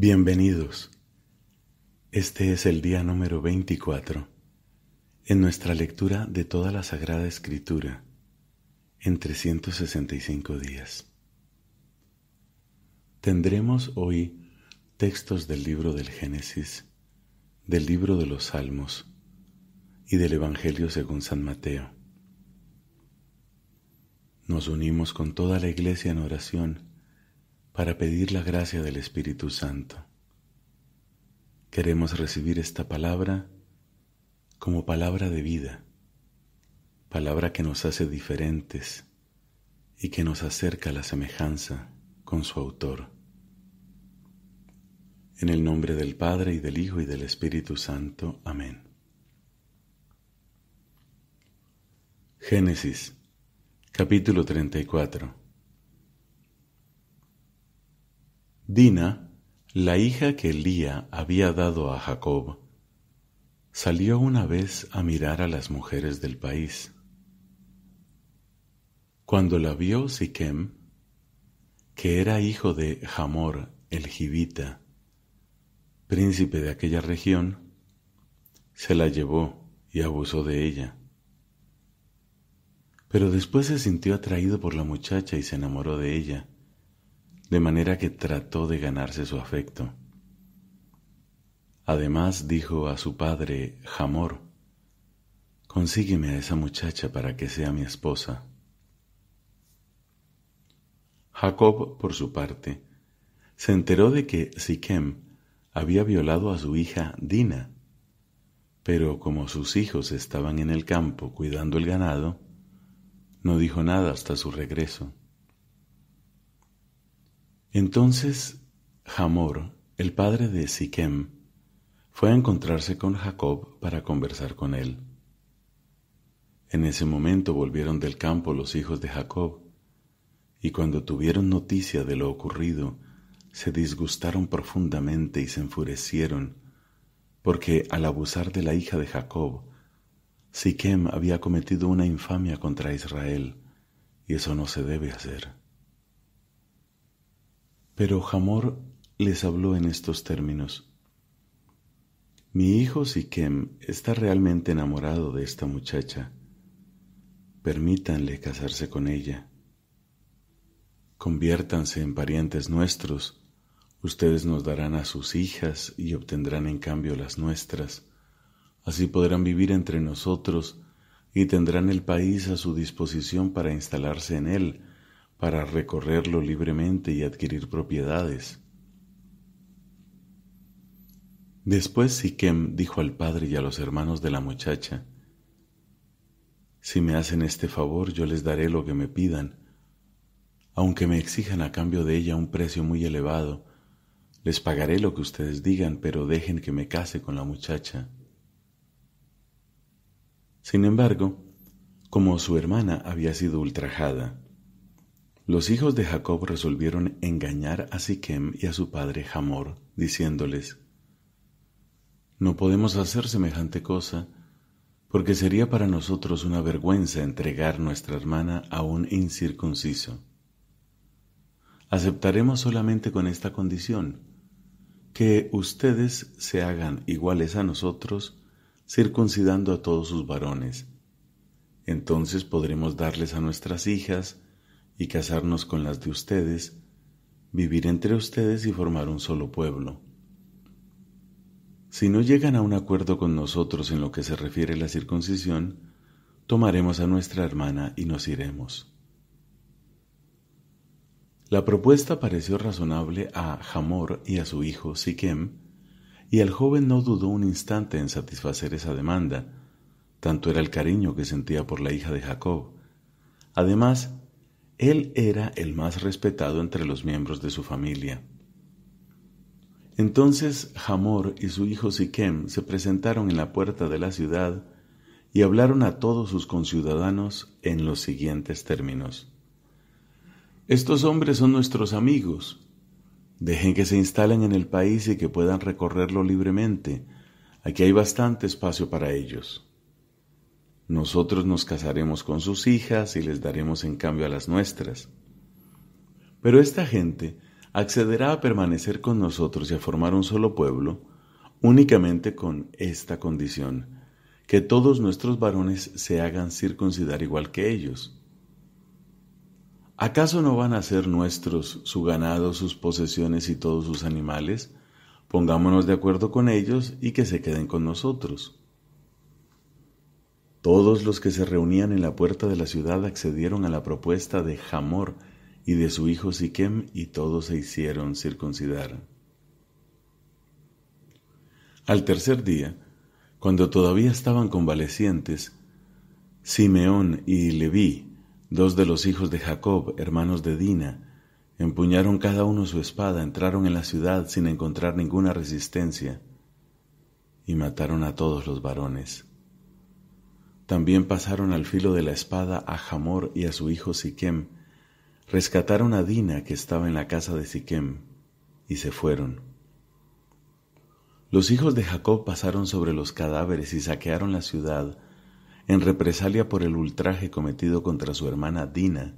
Bienvenidos. Este es el día número 24 en nuestra lectura de toda la Sagrada Escritura en 365 días. Tendremos hoy textos del libro del Génesis, del libro de los Salmos y del Evangelio según San Mateo. Nos unimos con toda la Iglesia en oración para pedir la gracia del Espíritu Santo. Queremos recibir esta palabra como palabra de vida, palabra que nos hace diferentes y que nos acerca a la semejanza con su autor. En el nombre del Padre y del Hijo y del Espíritu Santo. Amén. Génesis capítulo 34 Dina, la hija que Elía había dado a Jacob, salió una vez a mirar a las mujeres del país. Cuando la vio Siquem, que era hijo de Hamor el Gibita, príncipe de aquella región, se la llevó y abusó de ella. Pero después se sintió atraído por la muchacha y se enamoró de ella de manera que trató de ganarse su afecto. Además dijo a su padre, Jamor, consígueme a esa muchacha para que sea mi esposa. Jacob, por su parte, se enteró de que Siquem había violado a su hija Dina, pero como sus hijos estaban en el campo cuidando el ganado, no dijo nada hasta su regreso. Entonces Hamor, el padre de Siquem, fue a encontrarse con Jacob para conversar con él. En ese momento volvieron del campo los hijos de Jacob, y cuando tuvieron noticia de lo ocurrido, se disgustaron profundamente y se enfurecieron, porque al abusar de la hija de Jacob, Siquem había cometido una infamia contra Israel, y eso no se debe hacer. Pero Hamor les habló en estos términos. Mi hijo Siquem está realmente enamorado de esta muchacha. Permítanle casarse con ella. Conviértanse en parientes nuestros. Ustedes nos darán a sus hijas y obtendrán en cambio las nuestras. Así podrán vivir entre nosotros y tendrán el país a su disposición para instalarse en él para recorrerlo libremente y adquirir propiedades. Después Siquem dijo al padre y a los hermanos de la muchacha, Si me hacen este favor, yo les daré lo que me pidan, aunque me exijan a cambio de ella un precio muy elevado, les pagaré lo que ustedes digan, pero dejen que me case con la muchacha. Sin embargo, como su hermana había sido ultrajada, los hijos de Jacob resolvieron engañar a Siquem y a su padre Hamor, diciéndoles: No podemos hacer semejante cosa, porque sería para nosotros una vergüenza entregar nuestra hermana a un incircunciso. Aceptaremos solamente con esta condición, que ustedes se hagan iguales a nosotros, circuncidando a todos sus varones. Entonces podremos darles a nuestras hijas y casarnos con las de ustedes, vivir entre ustedes y formar un solo pueblo. Si no llegan a un acuerdo con nosotros en lo que se refiere a la circuncisión, tomaremos a nuestra hermana y nos iremos. La propuesta pareció razonable a Hamor y a su hijo Siquem, y el joven no dudó un instante en satisfacer esa demanda, tanto era el cariño que sentía por la hija de Jacob. Además, él era el más respetado entre los miembros de su familia. Entonces Hamor y su hijo Siquem se presentaron en la puerta de la ciudad y hablaron a todos sus conciudadanos en los siguientes términos. Estos hombres son nuestros amigos. Dejen que se instalen en el país y que puedan recorrerlo libremente. Aquí hay bastante espacio para ellos. Nosotros nos casaremos con sus hijas y les daremos en cambio a las nuestras. Pero esta gente accederá a permanecer con nosotros y a formar un solo pueblo únicamente con esta condición, que todos nuestros varones se hagan circuncidar igual que ellos. ¿Acaso no van a ser nuestros su ganado, sus posesiones y todos sus animales? Pongámonos de acuerdo con ellos y que se queden con nosotros. Todos los que se reunían en la puerta de la ciudad accedieron a la propuesta de Hamor y de su hijo Siquem, y todos se hicieron circuncidar. Al tercer día, cuando todavía estaban convalecientes, Simeón y Leví, dos de los hijos de Jacob, hermanos de Dina, empuñaron cada uno su espada, entraron en la ciudad sin encontrar ninguna resistencia, y mataron a todos los varones. También pasaron al filo de la espada a Jamor y a su hijo Siquem. Rescataron a Dina que estaba en la casa de Siquem y se fueron. Los hijos de Jacob pasaron sobre los cadáveres y saquearon la ciudad en represalia por el ultraje cometido contra su hermana Dina.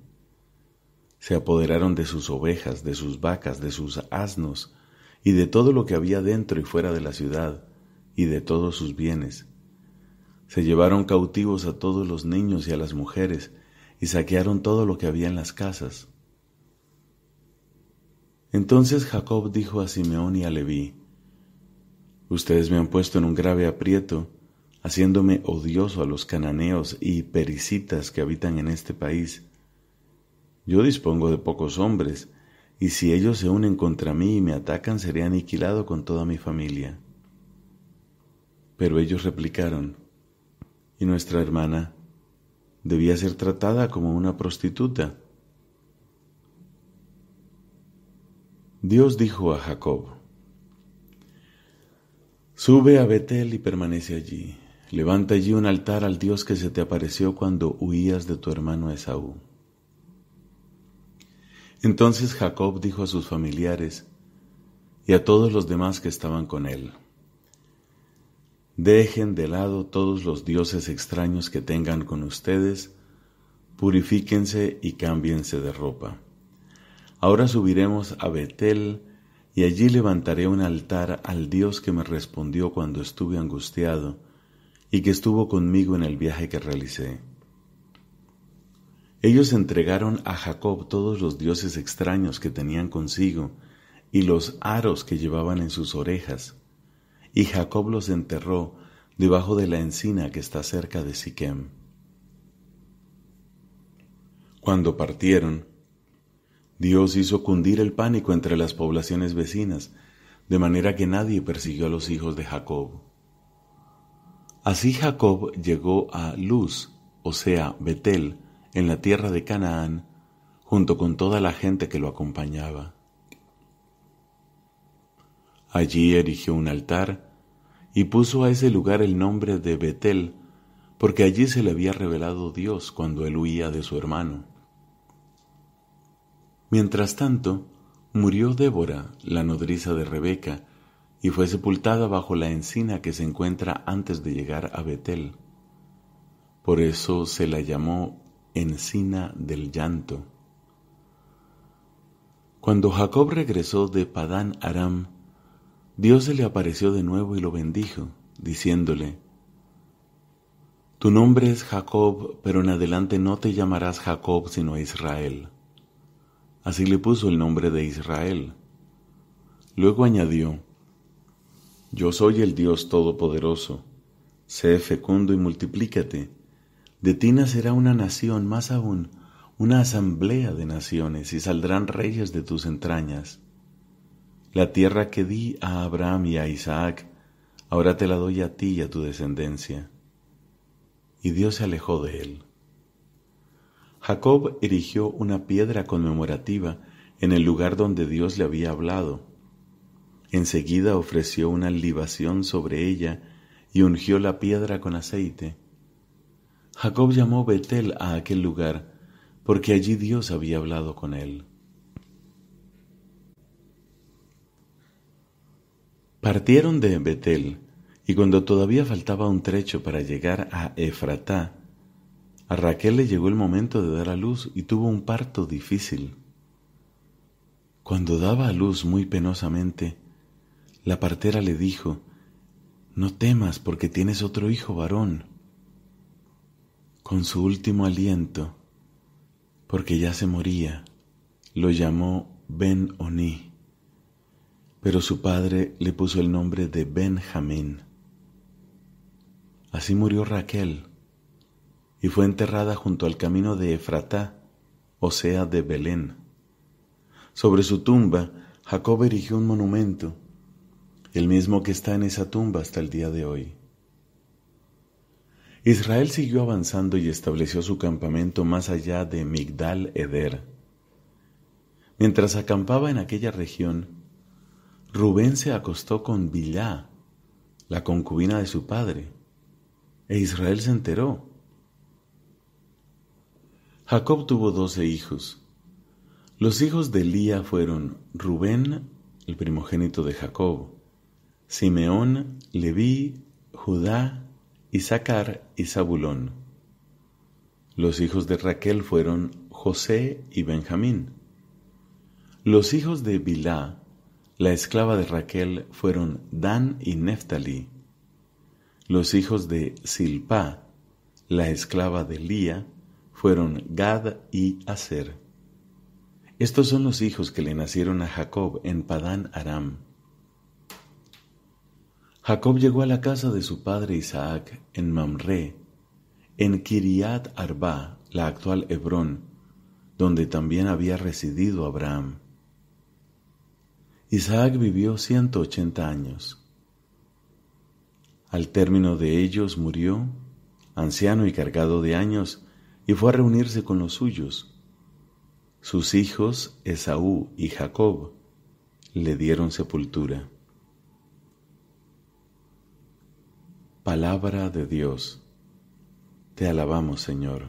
Se apoderaron de sus ovejas, de sus vacas, de sus asnos, y de todo lo que había dentro y fuera de la ciudad, y de todos sus bienes. Se llevaron cautivos a todos los niños y a las mujeres, y saquearon todo lo que había en las casas. Entonces Jacob dijo a Simeón y a Leví, Ustedes me han puesto en un grave aprieto, haciéndome odioso a los cananeos y pericitas que habitan en este país. Yo dispongo de pocos hombres, y si ellos se unen contra mí y me atacan, seré aniquilado con toda mi familia. Pero ellos replicaron, y nuestra hermana debía ser tratada como una prostituta. Dios dijo a Jacob, Sube a Betel y permanece allí. Levanta allí un altar al Dios que se te apareció cuando huías de tu hermano Esaú. Entonces Jacob dijo a sus familiares y a todos los demás que estaban con él, Dejen de lado todos los dioses extraños que tengan con ustedes, purifíquense y cámbiense de ropa. Ahora subiremos a Betel, y allí levantaré un altar al Dios que me respondió cuando estuve angustiado, y que estuvo conmigo en el viaje que realicé. Ellos entregaron a Jacob todos los dioses extraños que tenían consigo, y los aros que llevaban en sus orejas, y Jacob los enterró debajo de la encina que está cerca de Siquem. Cuando partieron, Dios hizo cundir el pánico entre las poblaciones vecinas, de manera que nadie persiguió a los hijos de Jacob. Así Jacob llegó a Luz, o sea, Betel, en la tierra de Canaán, junto con toda la gente que lo acompañaba. Allí erigió un altar y puso a ese lugar el nombre de Betel, porque allí se le había revelado Dios cuando él huía de su hermano. Mientras tanto, murió Débora, la nodriza de Rebeca, y fue sepultada bajo la encina que se encuentra antes de llegar a Betel. Por eso se la llamó encina del llanto. Cuando Jacob regresó de Padán Aram, Dios se le apareció de nuevo y lo bendijo, diciéndole, Tu nombre es Jacob, pero en adelante no te llamarás Jacob sino Israel. Así le puso el nombre de Israel. Luego añadió, Yo soy el Dios Todopoderoso, sé fecundo y multiplícate, de ti nacerá una nación, más aún, una asamblea de naciones, y saldrán reyes de tus entrañas. La tierra que di a Abraham y a Isaac, ahora te la doy a ti y a tu descendencia. Y Dios se alejó de él. Jacob erigió una piedra conmemorativa en el lugar donde Dios le había hablado. Enseguida ofreció una libación sobre ella y ungió la piedra con aceite. Jacob llamó Betel a aquel lugar, porque allí Dios había hablado con él. Partieron de Betel, y cuando todavía faltaba un trecho para llegar a Efratá, a Raquel le llegó el momento de dar a luz y tuvo un parto difícil. Cuando daba a luz muy penosamente, la partera le dijo, No temas porque tienes otro hijo varón. Con su último aliento, porque ya se moría, lo llamó Ben Oní pero su padre le puso el nombre de Benjamín. Así murió Raquel y fue enterrada junto al camino de Efratá, o sea, de Belén. Sobre su tumba, Jacob erigió un monumento, el mismo que está en esa tumba hasta el día de hoy. Israel siguió avanzando y estableció su campamento más allá de Migdal Eder. Mientras acampaba en aquella región, Rubén se acostó con Bilá, la concubina de su padre, e Israel se enteró. Jacob tuvo doce hijos. Los hijos de Lía fueron Rubén, el primogénito de Jacob, Simeón, Leví, Judá, Isaacar y Zabulón. Los hijos de Raquel fueron José y Benjamín. Los hijos de Bilá la esclava de Raquel fueron Dan y Neftalí, los hijos de Silpa, la esclava de Lía, fueron Gad y Aser. Estos son los hijos que le nacieron a Jacob en Padán Aram. Jacob llegó a la casa de su padre Isaac en Mamre, en Kiriat Arba, la actual Hebrón, donde también había residido Abraham. Isaac vivió 180 años. Al término de ellos murió, anciano y cargado de años, y fue a reunirse con los suyos. Sus hijos, Esaú y Jacob, le dieron sepultura. Palabra de Dios. Te alabamos, Señor.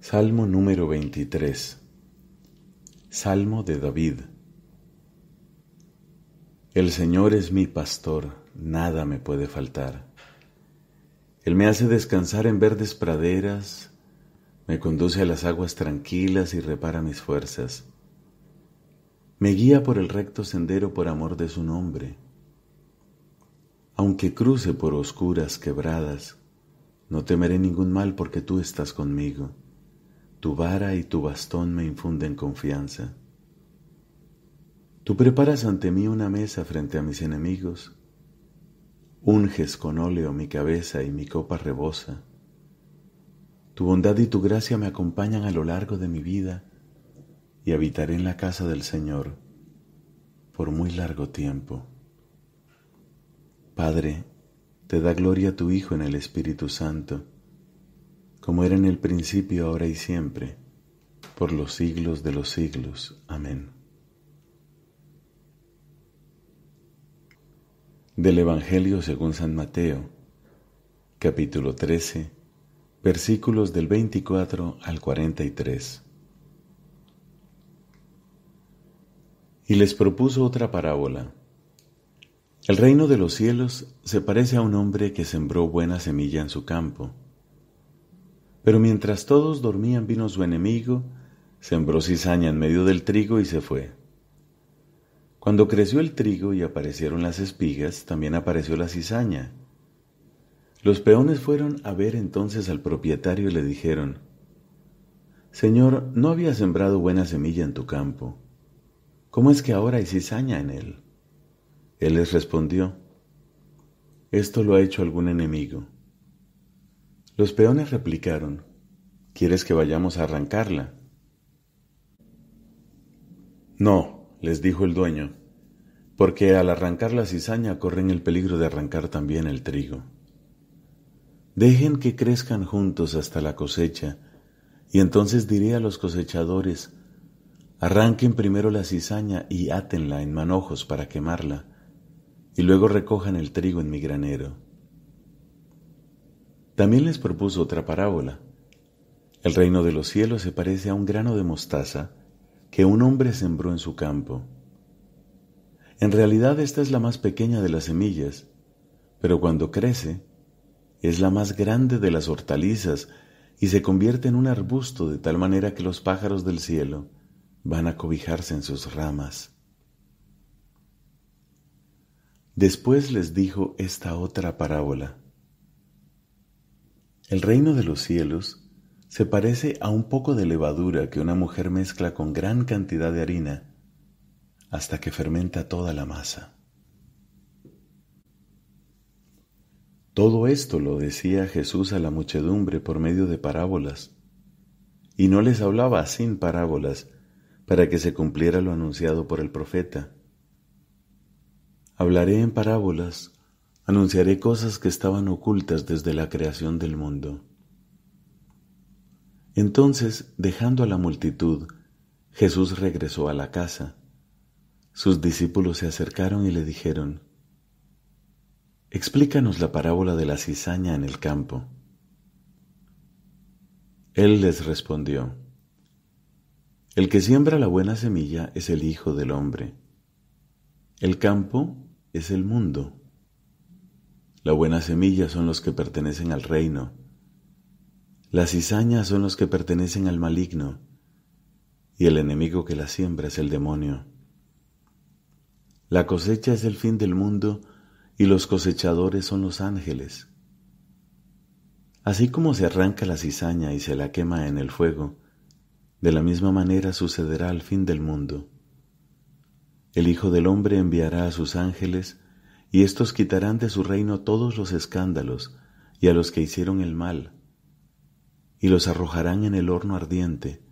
Salmo número 23. Salmo de David El Señor es mi pastor, nada me puede faltar. Él me hace descansar en verdes praderas, me conduce a las aguas tranquilas y repara mis fuerzas. Me guía por el recto sendero por amor de su nombre. Aunque cruce por oscuras quebradas, no temeré ningún mal porque tú estás conmigo. Tu vara y tu bastón me infunden confianza. Tú preparas ante mí una mesa frente a mis enemigos. Unges con óleo mi cabeza y mi copa rebosa. Tu bondad y tu gracia me acompañan a lo largo de mi vida y habitaré en la casa del Señor por muy largo tiempo. Padre, te da gloria tu Hijo en el Espíritu Santo como era en el principio, ahora y siempre, por los siglos de los siglos. Amén. Del Evangelio según San Mateo, capítulo 13, versículos del 24 al 43. Y les propuso otra parábola. El reino de los cielos se parece a un hombre que sembró buena semilla en su campo. Pero mientras todos dormían vino su enemigo, sembró cizaña en medio del trigo y se fue. Cuando creció el trigo y aparecieron las espigas, también apareció la cizaña. Los peones fueron a ver entonces al propietario y le dijeron, Señor, no había sembrado buena semilla en tu campo. ¿Cómo es que ahora hay cizaña en él? Él les respondió, Esto lo ha hecho algún enemigo. Los peones replicaron, ¿Quieres que vayamos a arrancarla? No, les dijo el dueño, porque al arrancar la cizaña corren el peligro de arrancar también el trigo. Dejen que crezcan juntos hasta la cosecha, y entonces diré a los cosechadores, arranquen primero la cizaña y átenla en manojos para quemarla, y luego recojan el trigo en mi granero. También les propuso otra parábola. El reino de los cielos se parece a un grano de mostaza que un hombre sembró en su campo. En realidad esta es la más pequeña de las semillas, pero cuando crece es la más grande de las hortalizas y se convierte en un arbusto de tal manera que los pájaros del cielo van a cobijarse en sus ramas. Después les dijo esta otra parábola. El reino de los cielos se parece a un poco de levadura que una mujer mezcla con gran cantidad de harina hasta que fermenta toda la masa. Todo esto lo decía Jesús a la muchedumbre por medio de parábolas, y no les hablaba sin parábolas para que se cumpliera lo anunciado por el profeta. Hablaré en parábolas Anunciaré cosas que estaban ocultas desde la creación del mundo. Entonces, dejando a la multitud, Jesús regresó a la casa. Sus discípulos se acercaron y le dijeron, Explícanos la parábola de la cizaña en el campo. Él les respondió, El que siembra la buena semilla es el Hijo del Hombre. El campo es el mundo. La buena semilla son los que pertenecen al reino. Las cizañas son los que pertenecen al maligno. Y el enemigo que la siembra es el demonio. La cosecha es el fin del mundo y los cosechadores son los ángeles. Así como se arranca la cizaña y se la quema en el fuego, de la misma manera sucederá al fin del mundo. El Hijo del Hombre enviará a sus ángeles y estos quitarán de su reino todos los escándalos y a los que hicieron el mal, y los arrojarán en el horno ardiente.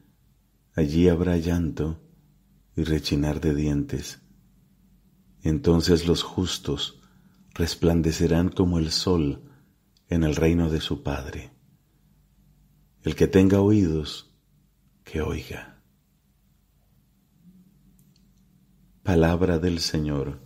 Allí habrá llanto y rechinar de dientes. Entonces los justos resplandecerán como el sol en el reino de su Padre. El que tenga oídos, que oiga. Palabra del Señor.